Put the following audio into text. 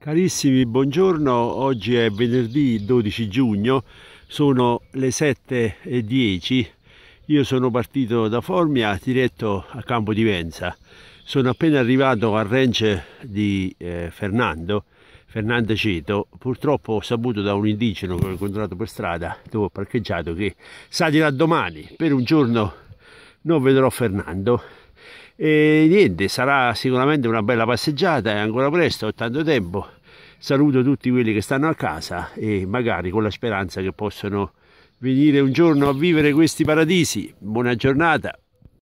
Carissimi, buongiorno, oggi è venerdì 12 giugno, sono le 7.10, io sono partito da Formia diretto a Campo di Venza, sono appena arrivato al ranch di eh, Fernando, Fernando Ceto, purtroppo ho saputo da un indigeno che ho incontrato per strada dove ho parcheggiato che salirà domani, per un giorno non vedrò Fernando e niente, sarà sicuramente una bella passeggiata, è ancora presto, ho tanto tempo. Saluto tutti quelli che stanno a casa e magari con la speranza che possano venire un giorno a vivere questi paradisi. Buona giornata.